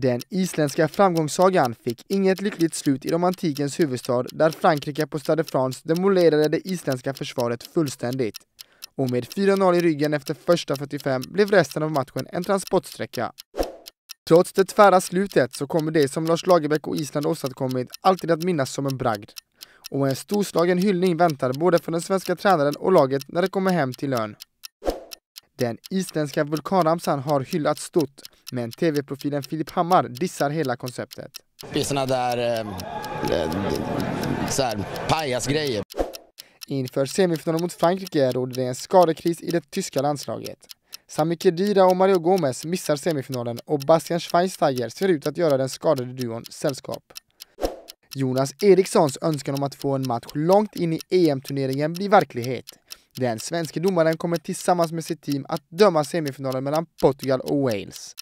Den isländska framgångssagan fick inget lyckligt slut i romantikens huvudstad där Frankrike på Stade France demolerade det isländska försvaret fullständigt. Och med 4-0 i ryggen efter första 45 blev resten av matchen en transportsträcka. Trots det tvära slutet så kommer det som Lars Lagerbäck och Island åstadkommit alltid att minnas som en bragd. Och en storslagen hyllning väntar både för den svenska tränaren och laget när de kommer hem till lön. Den isländska vulkanramsan har hyllats stort, men tv-profilen Filip Hammar dissar hela konceptet. Det är såna där eh, eh så pajasgrejer. Inför semifinalen mot Frankrike råder det en skadekris i det tyska landslaget. Sami Khedira och Mario Gomez missar semifinalen och Bastian Schweinsteiger ser ut att göra den skadade duon sällskap. Jonas Erikssons önskan om att få en match långt in i EM-turneringen blir verklighet. Den svenske domaren kommer tillsammans med sitt team att döma semifinalen mellan Portugal och Wales.